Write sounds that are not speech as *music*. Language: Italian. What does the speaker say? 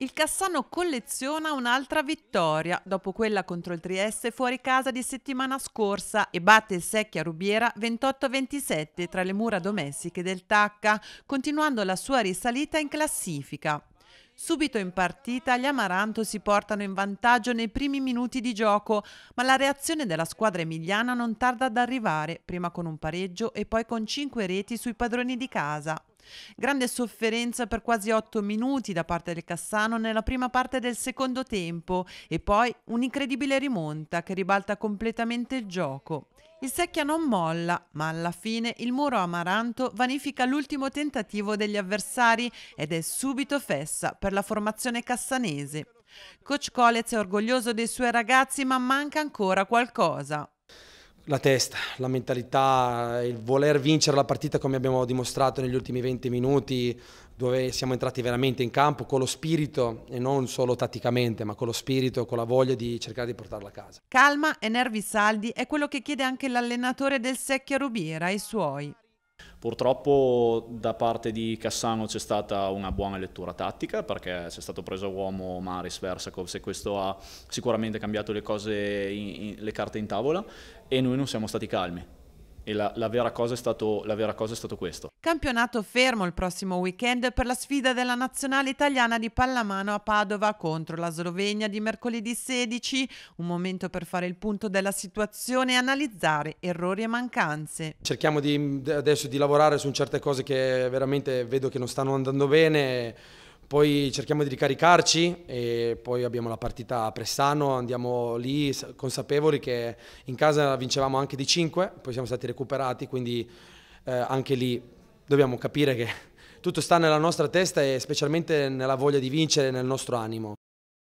Il Cassano colleziona un'altra vittoria dopo quella contro il Trieste fuori casa di settimana scorsa e batte il Secchia Rubiera 28-27 tra le mura domestiche del Tacca, continuando la sua risalita in classifica. Subito in partita gli Amaranto si portano in vantaggio nei primi minuti di gioco, ma la reazione della squadra emiliana non tarda ad arrivare, prima con un pareggio e poi con 5 reti sui padroni di casa. Grande sofferenza per quasi 8 minuti da parte del Cassano nella prima parte del secondo tempo e poi un'incredibile rimonta che ribalta completamente il gioco. Il Secchia non molla, ma alla fine il muro amaranto vanifica l'ultimo tentativo degli avversari ed è subito fessa per la formazione cassanese. Coach Colez è orgoglioso dei suoi ragazzi ma manca ancora qualcosa la testa, la mentalità, il voler vincere la partita come abbiamo dimostrato negli ultimi 20 minuti dove siamo entrati veramente in campo con lo spirito e non solo tatticamente ma con lo spirito, con la voglia di cercare di portarla a casa. Calma e nervi saldi è quello che chiede anche l'allenatore del Secchia Rubiera ai suoi. Purtroppo da parte di Cassano c'è stata una buona lettura tattica perché c'è stato preso uomo Maris Versakovs e questo ha sicuramente cambiato le, cose in, in, le carte in tavola e noi non siamo stati calmi e la, la, vera stato, la, vera cosa è stato, questo. Campionato fermo il prossimo weekend per la sfida della nazionale italiana di pallamano a Padova contro la Slovenia di mercoledì 16. Un momento per fare il punto della situazione e analizzare errori e mancanze. Cerchiamo di, adesso di lavorare su certe cose che veramente vedo che non stanno andando bene poi cerchiamo di ricaricarci e poi abbiamo la partita a Pressano, andiamo lì consapevoli che in casa vincevamo anche di 5, poi siamo stati recuperati, quindi eh, anche lì dobbiamo capire che *laughs* tutto sta nella nostra testa e specialmente nella voglia di vincere nel nostro animo.